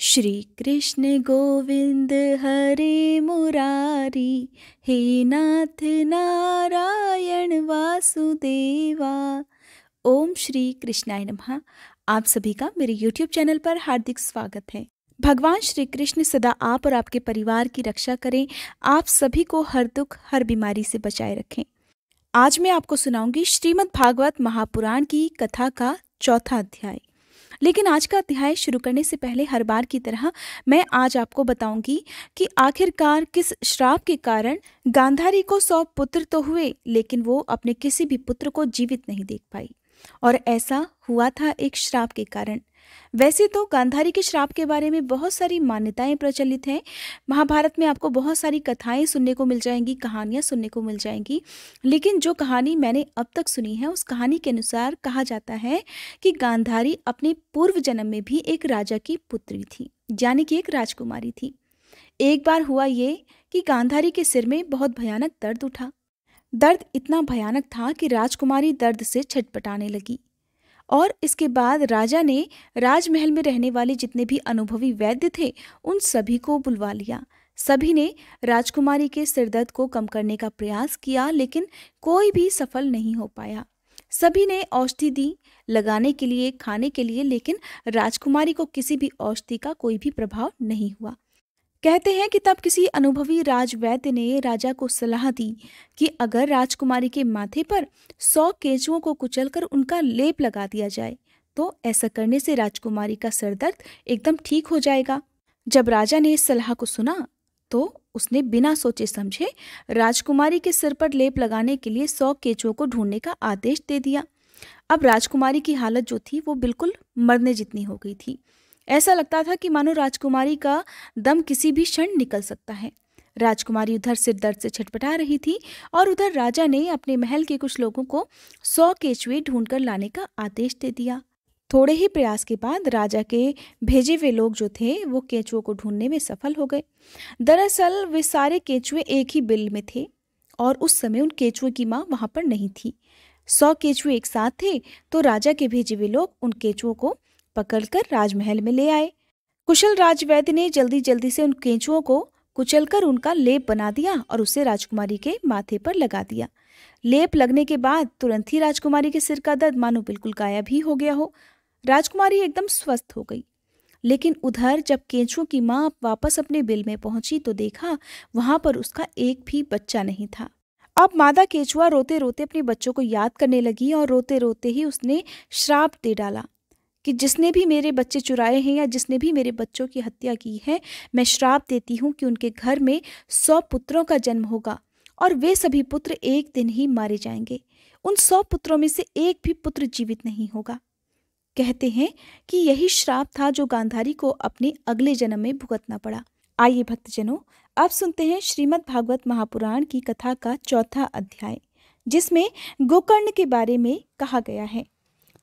श्री कृष्ण गोविंद हरे मुरारी हे नाथ नारायण वासुदेवा ओम श्री कृष्णाय नमः आप सभी का मेरे YouTube चैनल पर हार्दिक स्वागत है भगवान श्री कृष्ण सदा आप और आपके परिवार की रक्षा करें आप सभी को हर दुख हर बीमारी से बचाए रखें आज मैं आपको सुनाऊंगी श्रीमद् भागवत महापुराण की कथा का चौथा अध्याय लेकिन आज का अध्याय शुरू करने से पहले हर बार की तरह मैं आज आपको बताऊंगी कि आखिरकार किस श्राप के कारण गांधारी को सौ पुत्र तो हुए लेकिन वो अपने किसी भी पुत्र को जीवित नहीं देख पाई और ऐसा हुआ था एक श्राप के कारण वैसे तो गांधारी के श्राप के बारे में बहुत सारी मान्यताएं प्रचलित हैं महाभारत में आपको बहुत सारी कथाएं सुनने को मिल जाएंगी कहानियां सुनने को मिल जाएंगी लेकिन जो कहानी मैंने अब तक सुनी है उस कहानी के अनुसार कहा जाता है कि गांधारी अपने पूर्व जन्म में भी एक राजा की पुत्री थी यानी कि एक राजकुमारी थी एक बार हुआ ये कि गांधारी के सिर में बहुत भयानक दर्द उठा दर्द इतना भयानक था कि राजकुमारी दर्द से छटपटाने लगी और इसके बाद राजा ने राजमहल में रहने वाले जितने भी अनुभवी वैद्य थे उन सभी को बुलवा लिया सभी ने राजकुमारी के सिरदर्द को कम करने का प्रयास किया लेकिन कोई भी सफल नहीं हो पाया सभी ने औषधि दी लगाने के लिए खाने के लिए लेकिन राजकुमारी को किसी भी औषधि का कोई भी प्रभाव नहीं हुआ कहते हैं कि तब किसी अनुभवी राजवैद्य ने राजा को सलाह दी कि अगर राजकुमारी के माथे पर सौ केचुओं को कुचलकर उनका लेप लगा दिया जाए तो ऐसा करने से राजकुमारी का सरदर्द एकदम ठीक हो जाएगा जब राजा ने इस सलाह को सुना तो उसने बिना सोचे समझे राजकुमारी के सिर पर लेप लगाने के लिए सौ केचुओं को ढूंढने का आदेश दे दिया अब राजकुमारी की हालत जो थी वो बिल्कुल मरने जितनी हो गई थी ऐसा लगता था कि मानो राजकुमारी का दम किसी भी क्षण निकल सकता है राजकुमारी उधर सिर दर्द से छटपटा रही थी और उधर राजा ने अपने महल के कुछ लोगों को सौ केचुए ढूंढकर लाने का आदेश दे दिया थोड़े ही प्रयास के बाद राजा के भेजे हुए लोग जो थे वो केंचुओं को ढूंढने में सफल हो गए दरअसल वे सारे केंचुए एक ही बिल में थे और उस समय उन केंचुए की माँ वहां पर नहीं थी सौ केंचुए एक साथ थे तो राजा के भेजे हुए लोग उन केंचुओं को पकड़कर राजमहल में ले आए कुशल राजवैद्य ने जल्दी जल्दी से उन केंचुओं को कुचलकर उनका लेप बना दिया और उसे राजकुमारी के माथे पर लगा दिया लेप लगने के बाद तुरंत ही राजकुमारी के सिर का दर्द मानो बिल्कुल गायब ही हो गया हो राजकुमारी एकदम स्वस्थ हो गई लेकिन उधर जब केंचुओं की माँ वापस अपने बिल में पहुंची तो देखा वहां पर उसका एक भी बच्चा नहीं था अब मादा केचुआ रोते रोते अपने बच्चों को याद करने लगी और रोते रोते ही उसने श्राप दे डाला कि जिसने भी मेरे बच्चे चुराए हैं या जिसने भी मेरे बच्चों की हत्या की है मैं श्राप देती हूँ कि उनके घर में सौ पुत्रों का जन्म होगा और वे सभी पुत्र एक दिन ही मारे जाएंगे उन सौ पुत्रों में से एक भी पुत्र जीवित नहीं होगा कहते हैं कि यही श्राप था जो गांधारी को अपने अगले जन्म में भुगतना पड़ा आइए भक्तजनों अब सुनते हैं श्रीमद् भागवत महापुराण की कथा का चौथा अध्याय जिसमें गोकर्ण के बारे में कहा गया है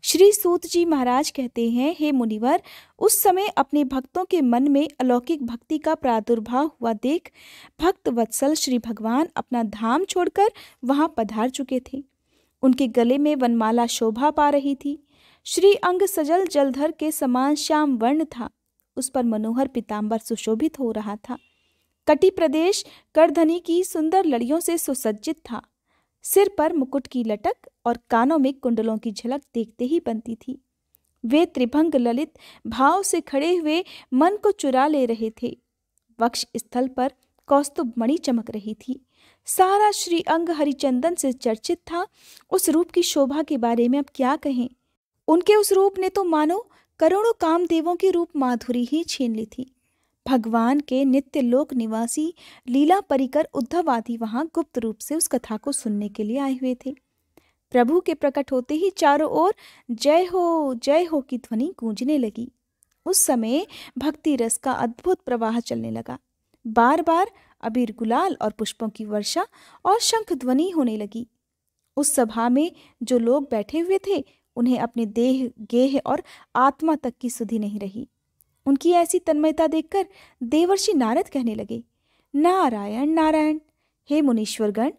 श्री सूत जी महाराज कहते हैं हे मुनिवर उस समय अपने भक्तों के मन में अलौकिक भक्ति का प्रादुर्भाव हुआ देख भक्त वत्सल श्री भगवान अपना धाम छोड़कर वहाँ पधार चुके थे उनके गले में वनमाला शोभा पा रही थी श्री अंग सजल जलधर के समान श्याम वर्ण था उस पर मनोहर पिताम्बर सुशोभित हो रहा था कटी प्रदेश करधनी की सुंदर लड़ियों से सुसज्जित था सिर पर मुकुट की लटक और कानों में कुंडलों की झलक देखते ही बनती थी वे त्रिभंग ललित भाव से खड़े हुए मन को चुरा ले रहे थे वक्ष स्थल पर कौस्तुभ मणि चमक रही थी सारा श्री अंग हरिचंदन से चर्चित था उस रूप की शोभा के बारे में अब क्या कहें उनके उस रूप ने तो मानो करोड़ों कामदेवों की रूप माधुरी ही छीन ली थी भगवान के नित्य लोक निवासी लीला परिकर उद्धव आदि वहाँ गुप्त रूप से उस कथा को सुनने के लिए आए हुए थे प्रभु के प्रकट होते ही चारों ओर जय हो जय हो की ध्वनि गूंजने लगी उस समय भक्ति रस का अद्भुत प्रवाह चलने लगा बार बार अबीर गुलाल और पुष्पों की वर्षा और शंख ध्वनि होने लगी उस सभा में जो लोग बैठे हुए थे उन्हें अपने देह गेह और आत्मा तक की सुधि नहीं रही उनकी ऐसी तन्मयता देखकर देवर्षि नारद कहने लगे नारायण नारायण हे मुनीश्वरगण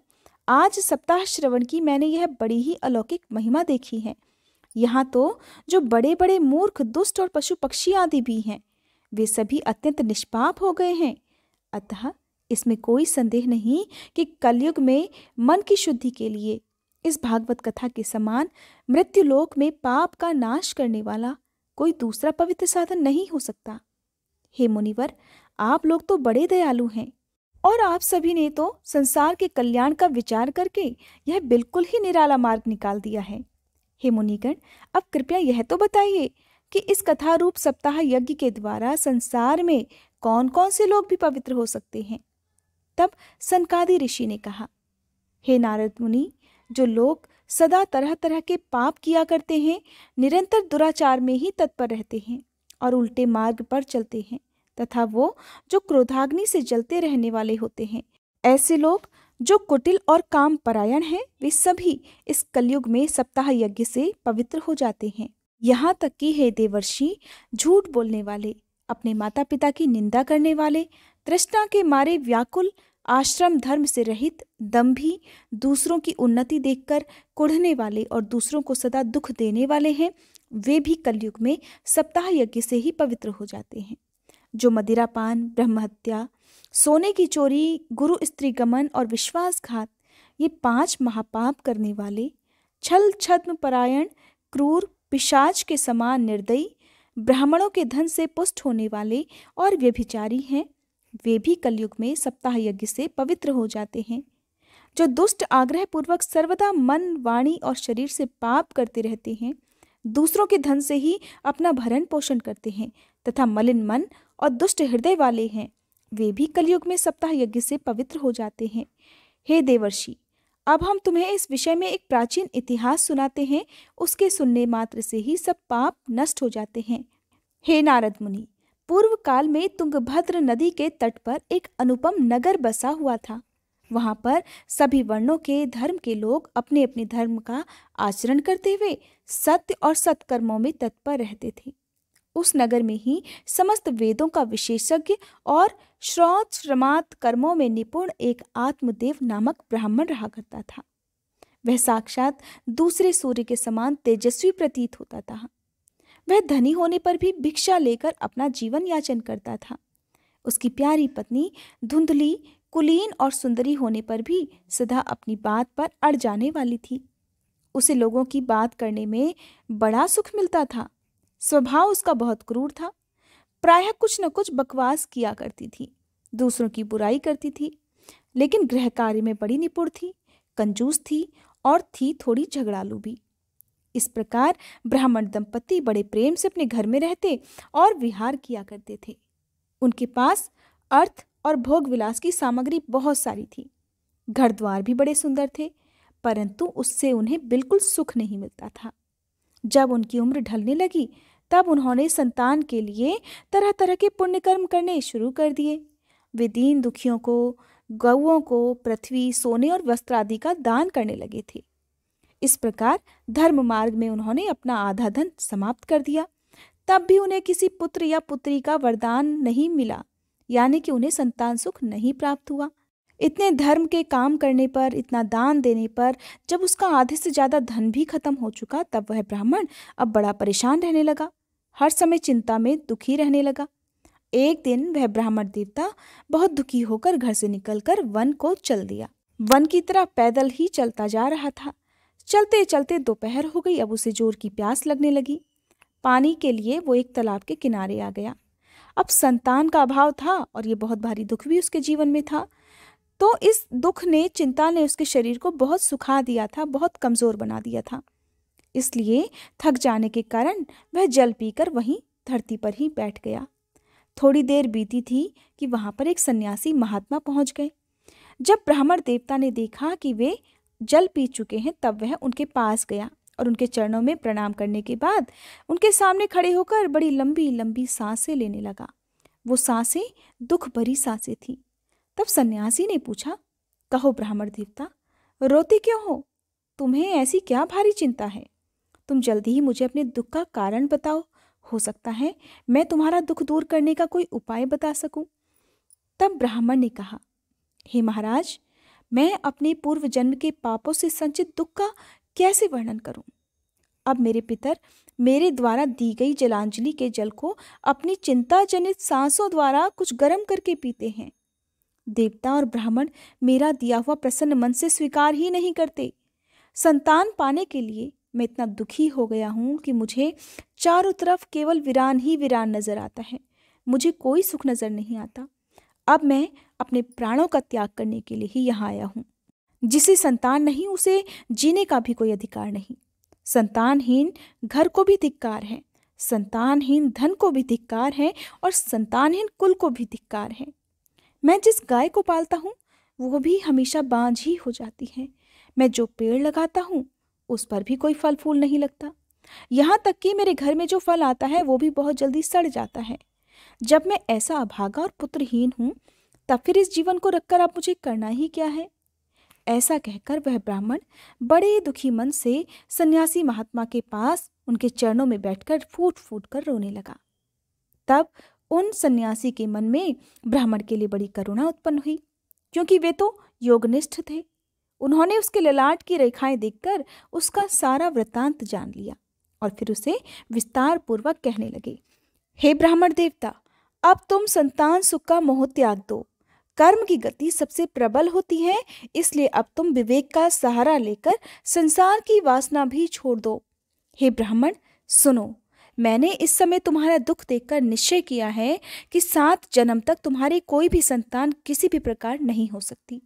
आज सप्ताह श्रवण की मैंने यह बड़ी ही अलौकिक महिमा देखी है यहाँ तो जो बड़े बड़े मूर्ख दुष्ट और पशु पक्षी आदि भी हैं वे सभी अत्यंत निष्पाप हो गए हैं अतः इसमें कोई संदेह नहीं कि कलयुग में मन की शुद्धि के लिए इस भागवत कथा के समान मृत्युलोक में पाप का नाश करने वाला कोई दूसरा पवित्र साधन नहीं हो सकता हे मुनिवर आप लोग तो बड़े दयालु हैं और आप सभी ने तो संसार के कल्याण का विचार करके यह बिल्कुल ही निराला मार्ग निकाल दिया है हे मुनिगण अब कृपया यह तो बताइए कि इस कथा रूप सप्ताह यज्ञ के द्वारा संसार में कौन कौन से लोग भी पवित्र हो सकते हैं तब सनकादि ऋषि ने कहा हे नारद मुनि जो लोग सदा तरह तरह के पाप किया करते हैं निरंतर दुराचार में ही तत्पर रहते हैं और उल्टे मार्ग पर चलते हैं तथा वो जो क्रोधाग्नि से जलते रहने वाले होते हैं ऐसे लोग जो कुटिल और काम परायण हैं वे सभी इस कलयुग में सप्ताह यज्ञ से पवित्र हो जाते हैं यहाँ तक कि हे देवर्षि झूठ बोलने वाले अपने माता पिता की निंदा करने वाले तृष्णा के मारे व्याकुल आश्रम धर्म से रहित दम्भी दूसरों की उन्नति देखकर कुढ़ने वाले और दूसरों को सदा दुख देने वाले हैं वे भी कलयुग में सप्ताह यज्ञ से ही पवित्र हो जाते हैं जो मदिरापान ब्रह्महत्या सोने की चोरी गुरु स्त्री गमन और विश्वासघात ये पांच महापाप करने वाले छल छद्म परायण क्रूर पिशाच के समान निर्दयी ब्राह्मणों के धन से पुष्ट होने वाले और व्यभिचारी हैं वे भी कलयुग में सप्ताह यज्ञ से पवित्र हो जाते हैं जो दुष्ट आग्रह पूर्वक सर्वदा मन वाणी और शरीर से पाप करते रहते हैं दूसरों के धन से ही अपना भरण पोषण करते हैं तथा मलिन मन और दुष्ट हृदय वाले हैं वे भी कलयुग में सप्ताह यज्ञ से पवित्र हो जाते हैं हे देवर्षि अब हम तुम्हें इस विषय में एक प्राचीन इतिहास सुनाते हैं उसके सुनने मात्र से ही सब पाप नष्ट हो जाते हैं हे नारद मुनि पूर्व काल में तुंगभद्र नदी के तट पर एक अनुपम नगर बसा हुआ था वहाँ पर सभी वर्णों के धर्म के लोग अपने अपने धर्म का आचरण करते हुए सत्य और सत्कर्मों में तत्पर रहते थे उस नगर में ही समस्त वेदों का विशेषज्ञ और श्रोत श्रमात कर्मों में निपुण एक आत्मदेव नामक ब्राह्मण रहा करता था वह साक्षात दूसरे सूर्य के समान तेजस्वी प्रतीत होता था वह धनी होने पर भी भिक्षा लेकर अपना जीवन याचन करता था उसकी प्यारी पत्नी धुंधली कुलीन और सुंदरी होने पर भी सदा अपनी बात पर अड़ जाने वाली थी उसे लोगों की बात करने में बड़ा सुख मिलता था स्वभाव उसका बहुत क्रूर था प्रायः कुछ न कुछ बकवास किया करती थी दूसरों की बुराई करती थी लेकिन गृह कार्य में बड़ी निपुण थी कंजूस थी और थी थोड़ी झगड़ालू भी इस प्रकार ब्राह्मण दंपति बड़े प्रेम से अपने घर में रहते और विहार किया करते थे उनके पास अर्थ और भोग विलास की सामग्री बहुत सारी थी घर द्वार भी बड़े सुंदर थे परंतु उससे उन्हें बिल्कुल सुख नहीं मिलता था जब उनकी उम्र ढलने लगी तब उन्होंने संतान के लिए तरह तरह के पुण्यकर्म करने शुरू कर दिए वे दीन दुखियों को गऊ को पृथ्वी सोने और वस्त्र आदि का दान करने लगे थे इस प्रकार धर्म मार्ग में उन्होंने अपना आधा धन समाप्त कर दिया तब भी उन्हें किसी पुत्र या पुत्री का वरदान नहीं मिला यानी कि उन्हें संतान सुख नहीं प्राप्त हुआ इतने धर्म के काम करने पर इतना दान देने पर जब उसका आधे से ज़्यादा धन भी खत्म हो चुका तब वह ब्राह्मण अब बड़ा परेशान रहने लगा हर समय चिंता में दुखी रहने लगा एक दिन वह ब्राह्मण देवता बहुत दुखी होकर घर से निकलकर वन को चल दिया वन की तरह पैदल ही चलता जा रहा था चलते चलते दोपहर हो गई अब उसे जोर की प्यास लगने लगी पानी के लिए वो एक तालाब के किनारे आ गया अब संतान का अभाव था और ये बहुत भारी दुख भी उसके जीवन में था तो इस दुख ने चिंता ने उसके शरीर को बहुत सुखा दिया था बहुत कमज़ोर बना दिया था इसलिए थक जाने के कारण वह जल पीकर वहीं धरती पर ही बैठ गया थोड़ी देर बीती थी कि वहाँ पर एक सन्यासी महात्मा पहुँच गए जब ब्राह्मण देवता ने देखा कि वे जल पी चुके हैं तब वह उनके पास गया और उनके चरणों में प्रणाम करने के बाद उनके सामने खड़े होकर बड़ी लंबी लंबी सांसें लेने लगा वो सांसें दुख भरी सांसें थी तब सन्यासी ने पूछा कहो ब्राह्मण देवता रोते क्यों हो तुम्हें ऐसी क्या भारी चिंता है तुम जल्दी ही मुझे अपने दुख का कारण बताओ हो सकता है मैं तुम्हारा दुख दूर करने का कोई उपाय बता सकूं। तब ब्राह्मण ने कहा हे महाराज मैं अपने पूर्व जन्म के पापों से संचित दुख का कैसे वर्णन करूं? अब मेरे पितर मेरे द्वारा दी गई जलांजलि के जल को अपनी चिंताजनित सांसों द्वारा कुछ गर्म करके पीते हैं देवता और ब्राह्मण मेरा दिया हुआ प्रसन्न मन से स्वीकार ही नहीं करते संतान पाने के लिए मैं इतना दुखी हो गया हूँ कि मुझे चारों तरफ केवल वीरान ही वीरान नजर आता है मुझे कोई सुख नजर नहीं आता अब मैं अपने प्राणों का त्याग करने के लिए ही यहाँ आया हूँ जिसे संतान नहीं उसे जीने का भी कोई अधिकार नहीं संतानहीन घर को भी धिक्कार है संतानहीन धन को भी धिक्कार है और संतानहीन कुल को भी धिक्कार है मैं जिस गाय को पालता हूँ वो भी हमेशा बांझ ही हो जाती है मैं जो पेड़ लगाता हूँ उस पर भी कोई फल फूल नहीं लगता यहाँ तक कि मेरे घर में जो फल आता है वो भी बहुत जल्दी सड़ जाता है जब मैं ऐसा अभागा और पुत्रहीन हूँ तब फिर इस जीवन को रखकर आप मुझे करना ही क्या है ऐसा कहकर वह ब्राह्मण बड़े दुखी मन से सन्यासी महात्मा के पास उनके चरणों में बैठकर फूट फूट कर रोने लगा तब उन सन्यासी के मन में ब्राह्मण के लिए बड़ी करुणा उत्पन्न हुई क्योंकि वे तो योगनिष्ठ थे उन्होंने उसके ललाट की रेखाएं देखकर उसका सारा वृतांत जान लिया और फिर उसे विस्तार पूर्वक कहने लगे हे ब्राह्मण देवता अब तुम संतान सुख का मोह त्याग दो कर्म की गति सबसे प्रबल होती है इसलिए अब तुम विवेक का सहारा लेकर संसार की वासना भी छोड़ दो हे ब्राह्मण सुनो मैंने इस समय तुम्हारा दुख देखकर निश्चय किया है कि सात जन्म तक तुम्हारी कोई भी संतान किसी भी प्रकार नहीं हो सकती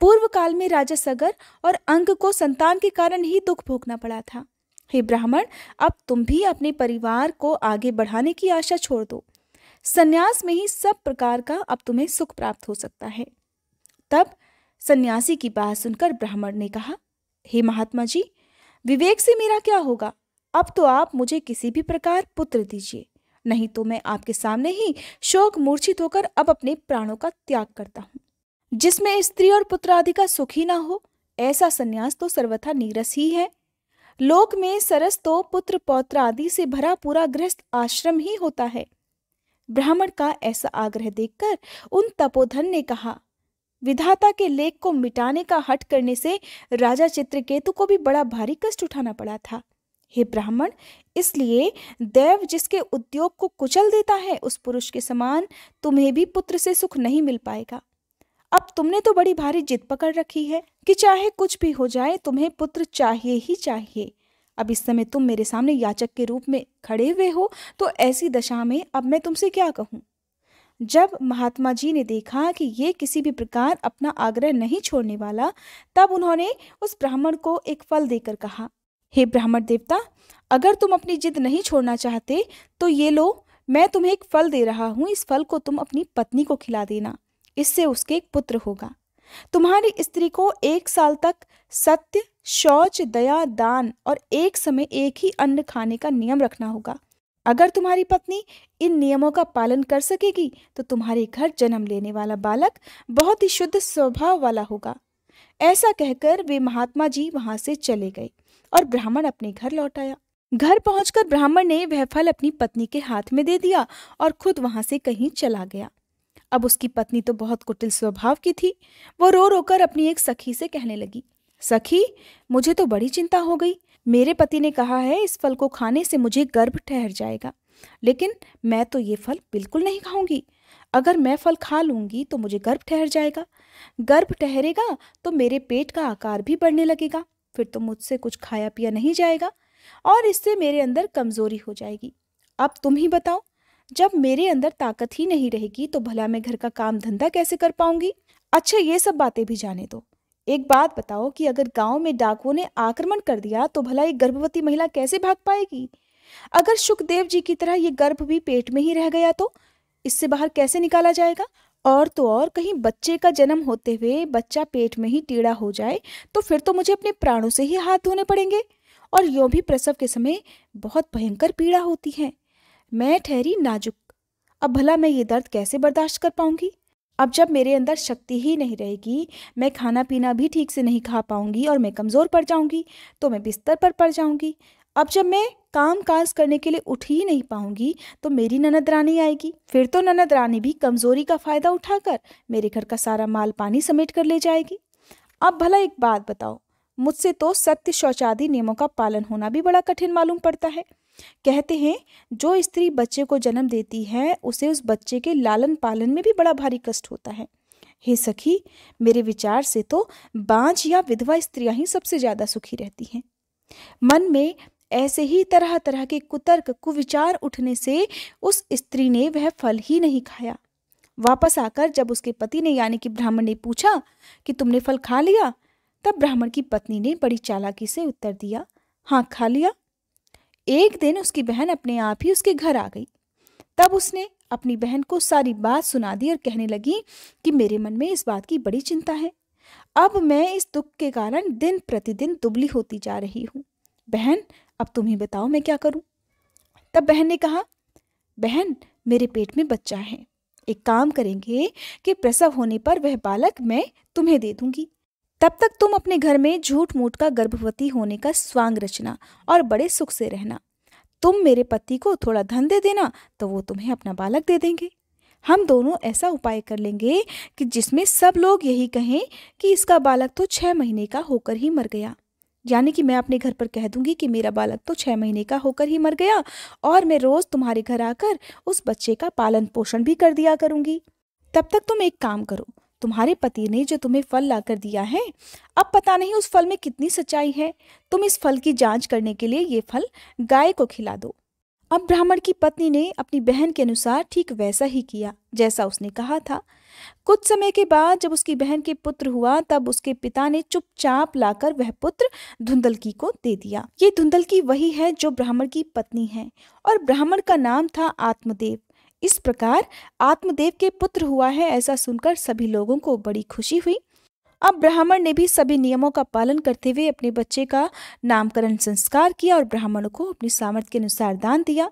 पूर्व काल में राजा सगर और अंग को संतान के कारण ही दुख भोगना पड़ा था हे ब्राह्मण अब तुम भी अपने परिवार को आगे बढ़ाने की आशा छोड़ दो सन्यास में ही सब प्रकार का अब तुम्हें सुख प्राप्त हो सकता है तब सन्यासी की बात सुनकर ब्राह्मण ने कहा हे महात्मा जी विवेक से मेरा क्या होगा अब तो आप मुझे किसी भी प्रकार पुत्र दीजिए नहीं तो मैं आपके सामने ही शोक मूर्छित होकर अब अपने प्राणों का त्याग करता हूँ जिसमें स्त्री और पुत्र आदि का सुख ही ना हो ऐसा संन्यास तो सर्वथा नीरस ही है लोक में सरस तो पुत्र पौत्र आदि से भरा पूरा गृहस्थ आश्रम ही होता है ब्राह्मण का ऐसा आग्रह देखकर उन तपोधन ने कहा विधाता के लेख को मिटाने का हट करने से राजा चित्रकेतु को भी बड़ा भारी कष्ट उठाना पड़ा था हे ब्राह्मण इसलिए देव जिसके उद्योग को कुचल देता है उस पुरुष के समान तुम्हें भी पुत्र से सुख नहीं मिल पाएगा अब तुमने तो बड़ी भारी जिद पकड़ रखी है कि चाहे कुछ भी हो जाए तुम्हें पुत्र चाहिए ही चाहिए अब इस समय तुम मेरे सामने याचक के रूप में खड़े हुए हो तो ऐसी दशा में अब मैं तुमसे क्या कहूँ जब महात्मा जी ने देखा कि ये किसी भी प्रकार अपना आग्रह नहीं छोड़ने वाला तब उन्होंने उस ब्राह्मण को एक फल देकर कहा हे ब्राह्मण देवता अगर तुम अपनी जिद नहीं छोड़ना चाहते तो ये लो मैं तुम्हें एक फल दे रहा हूँ इस फल को तुम अपनी पत्नी को खिला देना इससे उसके एक पुत्र होगा तुम्हारी स्त्री को एक साल तक सत्य शौच दया दान और एक समय एक ही अन्न खाने का नियम रखना होगा अगर तुम्हारी पत्नी इन नियमों का पालन कर सकेगी तो तुम्हारे घर जन्म लेने वाला बालक बहुत ही शुद्ध स्वभाव वाला होगा ऐसा कहकर वे महात्मा जी वहां से चले गए और ब्राह्मण अपने घर लौट आया घर पहुंचकर ब्राह्मण ने वह फल अपनी पत्नी के हाथ में दे दिया और खुद वहां से कहीं चला गया अब उसकी पत्नी तो बहुत कुटिल स्वभाव की थी वो रो रोकर अपनी एक सखी से कहने लगी सखी मुझे तो बड़ी चिंता हो गई मेरे पति ने कहा है इस फल को खाने से मुझे गर्भ ठहर जाएगा लेकिन मैं तो ये फल बिल्कुल नहीं खाऊंगी अगर मैं फल खा लूंगी तो मुझे गर्भ ठहर जाएगा गर्भ ठहरेगा तो मेरे पेट का आकार भी बढ़ने लगेगा फिर तो मुझसे कुछ खाया पिया नहीं जाएगा और इससे मेरे अंदर कमजोरी हो जाएगी अब तुम ही बताओ जब मेरे अंदर ताकत ही नहीं रहेगी तो भला मैं घर का काम धंधा कैसे कर पाऊंगी अच्छा ये सब बातें भी जाने दो एक बात बताओ कि अगर गांव में डाकुओं ने आक्रमण कर दिया तो भला ये गर्भवती महिला कैसे भाग पाएगी अगर सुखदेव जी की तरह ये गर्भ भी पेट में ही रह गया तो इससे बाहर कैसे निकाला जाएगा और तो और कहीं बच्चे का जन्म होते हुए बच्चा पेट में ही टीड़ा हो जाए तो फिर तो मुझे अपने प्राणों से ही हाथ धोने पड़ेंगे और यो भी प्रसव के समय बहुत भयंकर पीड़ा होती है मैं ठहरी नाजुक अब भला मैं ये दर्द कैसे बर्दाश्त कर पाऊंगी अब जब मेरे अंदर शक्ति ही नहीं रहेगी मैं खाना पीना भी ठीक से नहीं खा पाऊँगी और मैं कमज़ोर पड़ जाऊँगी तो मैं बिस्तर पर पड़ जाऊँगी अब जब मैं काम काज करने के लिए उठ ही नहीं पाऊंगी तो मेरी ननद रानी आएगी फिर तो ननद रानी भी कमज़ोरी का फ़ायदा उठाकर मेरे घर का सारा माल पानी समेट कर ले जाएगी अब भला एक बात बताओ मुझसे तो सत्य शौचादी नियमों का पालन होना भी बड़ा कठिन मालूम पड़ता है कहते हैं जो स्त्री बच्चे को जन्म देती है उसे उस बच्चे के लालन पालन में भी बड़ा भारी कष्ट होता है हे सखी मेरे विचार से तो बांझ या विधवा स्त्रियां ही सबसे ज़्यादा सुखी रहती हैं मन में ऐसे ही तरह तरह के कुतर्क कुविचार उठने से उस स्त्री ने वह फल ही नहीं खाया वापस आकर जब उसके पति ने यानी कि ब्राह्मण ने पूछा कि तुमने फल खा लिया तब ब्राह्मण की पत्नी ने बड़ी चालाकी से उत्तर दिया हाँ खा लिया एक दिन उसकी बहन अपने आप ही उसके घर आ गई तब उसने अपनी बहन को सारी बात सुना दी और कहने लगी कि मेरे मन में इस बात की बड़ी चिंता है अब मैं इस दुख के कारण दिन प्रतिदिन दुबली होती जा रही हूँ बहन अब तुम ही बताओ मैं क्या करूँ तब बहन ने कहा बहन मेरे पेट में बच्चा है एक काम करेंगे कि प्रसव होने पर वह बालक मैं तुम्हें दे दूंगी तब तक तुम अपने घर में झूठ मूठ का गर्भवती होने का स्वांग रचना और बड़े सुख से रहना तुम मेरे पति को थोड़ा धन दे देना तो वो तुम्हें अपना बालक दे देंगे हम दोनों ऐसा उपाय कर लेंगे कि जिसमें सब लोग यही कहें कि इसका बालक तो छः महीने का होकर ही मर गया यानी कि मैं अपने घर पर कह दूंगी कि मेरा बालक तो छः महीने का होकर ही मर गया और मैं रोज़ तुम्हारे घर आकर उस बच्चे का पालन पोषण भी कर दिया करूंगी तब तक तुम एक काम करो तुम्हारे पति ने जो तुम्हें फल लाकर दिया है अब पता नहीं उस फल में कितनी सच्चाई है तुम इस फल की जांच करने के लिए ये फल गाय को खिला दो अब ब्राह्मण की पत्नी ने अपनी बहन के अनुसार ठीक वैसा ही किया जैसा उसने कहा था कुछ समय के बाद जब उसकी बहन के पुत्र हुआ तब उसके पिता ने चुपचाप लाकर वह पुत्र धुंधलकी को दे दिया ये धुंधलकी वही है जो ब्राह्मण की पत्नी है और ब्राह्मण का नाम था आत्मदेव इस प्रकार आत्मदेव के पुत्र हुआ है ऐसा सुनकर सभी लोगों को बड़ी खुशी हुई अब ब्राह्मण ने भी सभी नियमों का पालन करते हुए अपने बच्चे का नामकरण संस्कार किया और ब्राह्मणों को अपनी सामर्थ्य के अनुसार दान दिया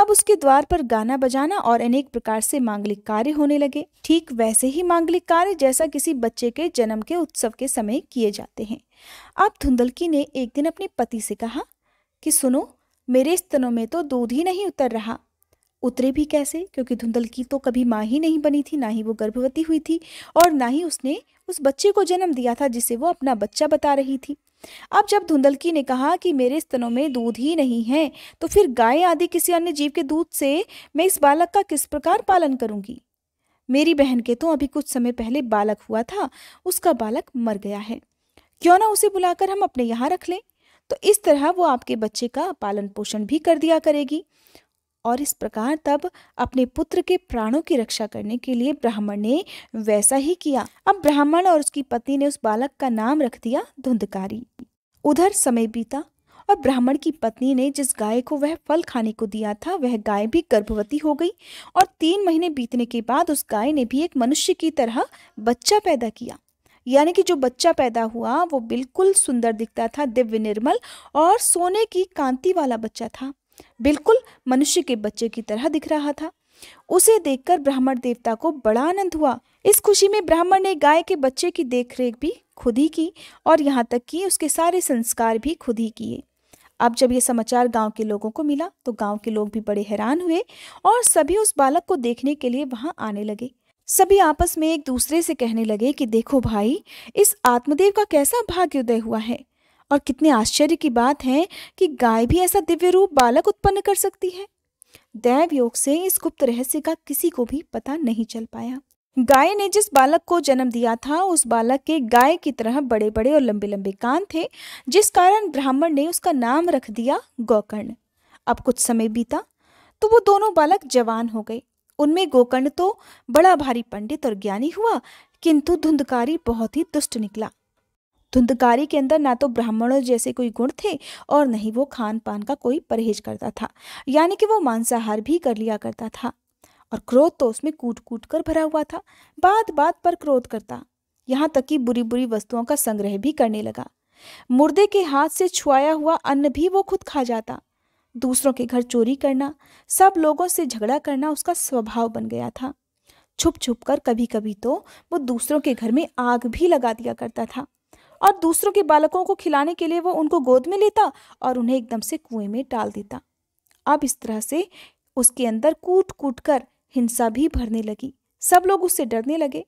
अब उसके द्वार पर गाना बजाना और अनेक प्रकार से मांगलिक कार्य होने लगे ठीक वैसे ही मांगलिक कार्य जैसा किसी बच्चे के जन्म के उत्सव के समय किए जाते हैं अब धुंधलकी ने एक दिन अपने पति से कहा कि सुनो मेरे स्तनों में तो दूध ही नहीं उतर रहा उतरे भी कैसे क्योंकि धुंधल की तो कभी माँ ही नहीं बनी थी ना ही वो गर्भवती हुई थी और ना ही उसने उस बच्चे को जन्म दिया था जिसे वो अपना बच्चा बता रही थी अब जब धुंधलकी ने कहा कि मेरे स्तनों में दूध ही नहीं है तो फिर गाय आदि किसी अन्य जीव के दूध से मैं इस बालक का किस प्रकार पालन करूंगी मेरी बहन के तो अभी कुछ समय पहले बालक हुआ था उसका बालक मर गया है क्यों ना उसे बुलाकर हम अपने यहाँ रख लें तो इस तरह वो आपके बच्चे का पालन पोषण भी कर दिया करेगी और इस प्रकार तब अपने पुत्र के प्राणों की रक्षा करने के लिए ब्राह्मण ने वैसा ही किया अब ब्राह्मण और उसकी पत्नी ने उस बालक का नाम रख दिया धुंधकारी उधर समय बीता और ब्राह्मण की पत्नी ने जिस गाय को वह फल खाने को दिया था वह गाय भी गर्भवती हो गई और तीन महीने बीतने के बाद उस गाय ने भी एक मनुष्य की तरह बच्चा पैदा किया यानी कि जो बच्चा पैदा हुआ वो बिल्कुल सुंदर दिखता था दिव्य निर्मल और सोने की कांति वाला बच्चा था बिल्कुल मनुष्य के बच्चे की तरह दिख रहा था उसे देखकर ब्राह्मण देवता को बड़ा आनंद हुआ इस खुशी में ब्राह्मण ने गाय के बच्चे की देखरेख भी खुद ही की और यहाँ तक कि उसके सारे संस्कार भी खुद ही किए अब जब ये समाचार गांव के लोगों को मिला तो गांव के लोग भी बड़े हैरान हुए और सभी उस बालक को देखने के लिए वहां आने लगे सभी आपस में एक दूसरे से कहने लगे कि देखो भाई इस आत्मदेव का कैसा भाग्योदय हुआ है और कितने आश्चर्य की बात है कि गाय भी ऐसा दिव्य रूप बालक उत्पन्न कर सकती है दैव योग से इस गुप्त रहस्य का किसी को भी पता नहीं चल पाया गाय ने जिस बालक को जन्म दिया था उस बालक के गाय की तरह बड़े बड़े और लंबे लंबे कान थे जिस कारण ब्राह्मण ने उसका नाम रख दिया गोकर्ण अब कुछ समय बीता तो वो दोनों बालक जवान हो गए उनमें गोकर्ण तो बड़ा भारी पंडित और ज्ञानी हुआ किंतु धुंधकारी बहुत ही दुष्ट निकला धुंधकारी के अंदर ना तो ब्राह्मणों जैसे कोई गुण थे और नहीं वो खान पान का कोई परहेज करता था यानी कि वो मांसाहार भी कर लिया करता था और क्रोध तो उसमें कूट कूट कर भरा हुआ था बात बात पर क्रोध करता यहाँ तक कि बुरी बुरी वस्तुओं का संग्रह भी करने लगा मुर्दे के हाथ से छुआया हुआ अन्न भी वो खुद खा जाता दूसरों के घर चोरी करना सब लोगों से झगड़ा करना उसका स्वभाव बन गया था छुप छुप कर कभी कभी तो वो दूसरों के घर में आग भी लगा दिया करता था और दूसरों के बालकों को खिलाने के लिए वो उनको गोद में लेता और उन्हें एकदम से कुएं में डाल देता अब इस तरह से उसके अंदर कूट कूट कर हिंसा भी भरने लगी सब लोग उससे डरने लगे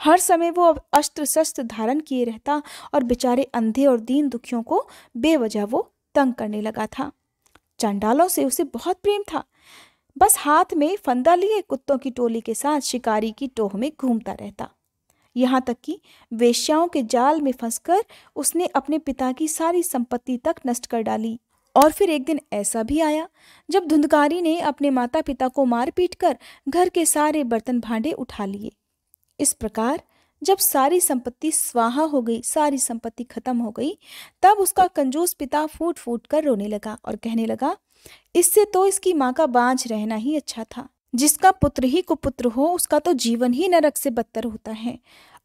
हर समय वो अस्त्र शस्त्र धारण किए रहता और बेचारे अंधे और दीन दुखियों को बेवजह वो तंग करने लगा था चंडालों से उसे बहुत प्रेम था बस हाथ में फंदा लिए कुत्तों की टोली के साथ शिकारी की टोह में घूमता रहता यहाँ तक कि वेश्याओं के जाल में फंसकर उसने अपने पिता की सारी संपत्ति तक नष्ट कर डाली और फिर एक दिन ऐसा भी आया जब धुंधकारी ने अपने माता पिता को मार पीट कर घर के सारे बर्तन भांडे उठा लिए इस प्रकार जब सारी संपत्ति स्वाहा हो गई सारी संपत्ति खत्म हो गई तब उसका कंजूस पिता फूट फूट कर रोने लगा और कहने लगा इससे तो इसकी माँ का बाँझ रहना ही अच्छा था जिसका पुत्र ही कुपुत्र हो उसका तो जीवन ही नरक से बदतर होता है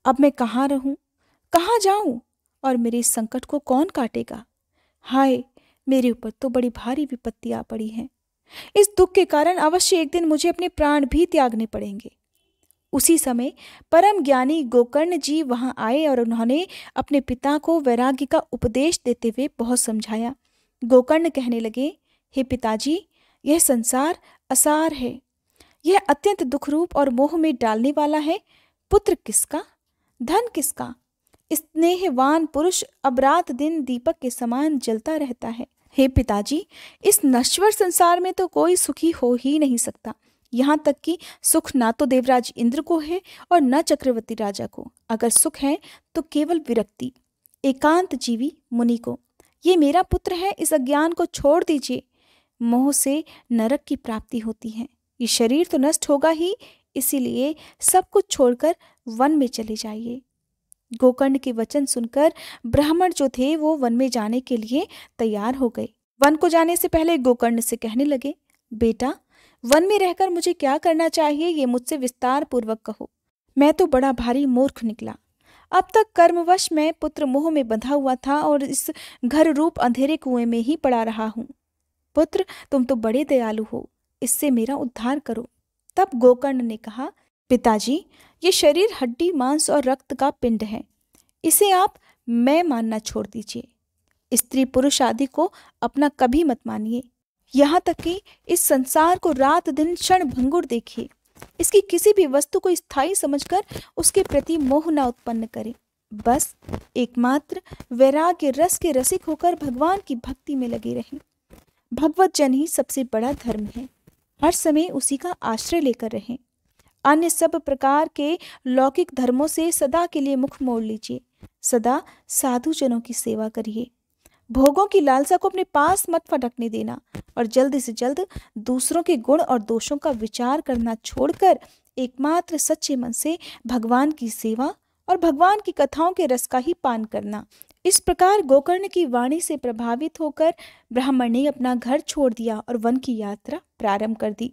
अब मैं कहाँ रहूँ कहाँ जाऊँ और मेरे संकट को कौन काटेगा हाय मेरे ऊपर तो बड़ी भारी विपत्ति आ पड़ी है इस दुख के कारण अवश्य एक दिन मुझे अपने प्राण भी त्यागने पड़ेंगे उसी समय परम ज्ञानी गोकर्ण जी वहां आए और उन्होंने अपने पिता को वैराग्य का उपदेश देते हुए बहुत समझाया गोकर्ण कहने लगे हे पिताजी यह संसार असार है यह अत्यंत दुखरूप और मोह में डालने वाला है पुत्र किसका धन किसका स्नेहवान पुरुष अब रात दिन दीपक के समान जलता रहता है हे पिताजी इस नश्वर संसार में तो कोई सुखी हो ही नहीं सकता यहाँ तक कि सुख ना तो देवराज इंद्र को है और न चक्रवर्ती राजा को अगर सुख है तो केवल विरक्ति एकांत जीवी मुनि को ये मेरा पुत्र है इस अज्ञान को छोड़ दीजिए मोह से नरक की प्राप्ति होती है ये शरीर तो नष्ट होगा ही इसीलिए सब कुछ छोड़कर वन में चले जाइए गोकर्ण के वचन सुनकर ब्राह्मण जो थे वो वन में जाने के लिए तैयार हो गए वन को जाने से पहले गोकर्ण से कहने लगे बेटा वन में रहकर मुझे क्या करना चाहिए ये मुझसे विस्तार पूर्वक कहो मैं तो बड़ा भारी मूर्ख निकला अब तक कर्मवश मैं पुत्र मोह में बंधा हुआ था और इस घर रूप अंधेरे कुएं में ही पड़ा रहा हूँ पुत्र तुम तो बड़े दयालु हो इससे मेरा उद्धार करो तब गोकर्ण ने कहा पिताजी ये शरीर हड्डी मांस और रक्त का पिंड है इसे आप मैं मानना छोड़ दीजिए स्त्री पुरुष आदि को अपना कभी मत मानिए यहाँ तक कि इस संसार को रात दिन क्षण भंगुर देखिए इसकी किसी भी वस्तु को स्थायी समझकर उसके प्रति मोह न उत्पन्न करें बस एकमात्र वैराग्य रस के रसिक होकर भगवान की भक्ति में लगे रहें भगवत जन ही सबसे बड़ा धर्म है हर समय उसी का आश्रय लेकर रहें अन्य सब प्रकार के लौकिक धर्मों से सदा के लिए मुख मोड़ लीजिए सदा साधु जनों की सेवा करिए भोगों की लालसा को अपने पास मत फटकने देना और जल्द से जल्द दूसरों के गुण और दोषों का विचार करना छोड़कर एकमात्र सच्चे मन से भगवान की सेवा और भगवान की कथाओं के रस का ही पान करना इस प्रकार गोकर्ण की वाणी से प्रभावित होकर ब्राह्मण ने अपना घर छोड़ दिया और वन की यात्रा प्रारंभ कर दी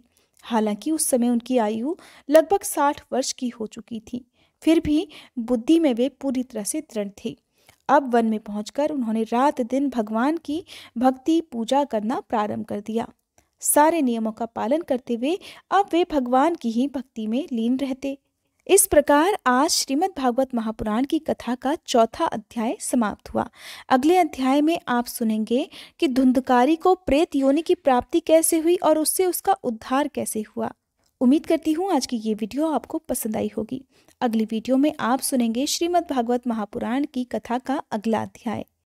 हालांकि उस समय उनकी आयु लगभग साठ वर्ष की हो चुकी थी फिर भी बुद्धि में वे पूरी तरह से दृढ़ थे अब वन में पहुंचकर उन्होंने रात दिन भगवान की भक्ति पूजा करना प्रारंभ कर दिया सारे नियमों का पालन करते हुए अब वे भगवान की ही भक्ति में लीन रहते इस प्रकार आज श्रीमद् भागवत महापुराण की कथा का चौथा अध्याय समाप्त हुआ अगले अध्याय में आप सुनेंगे कि धुंधकारी को प्रेत योनि की प्राप्ति कैसे हुई और उससे उसका उद्धार कैसे हुआ उम्मीद करती हूँ आज की ये वीडियो आपको पसंद आई होगी अगली वीडियो में आप सुनेंगे श्रीमद् भागवत महापुराण की कथा का अगला अध्याय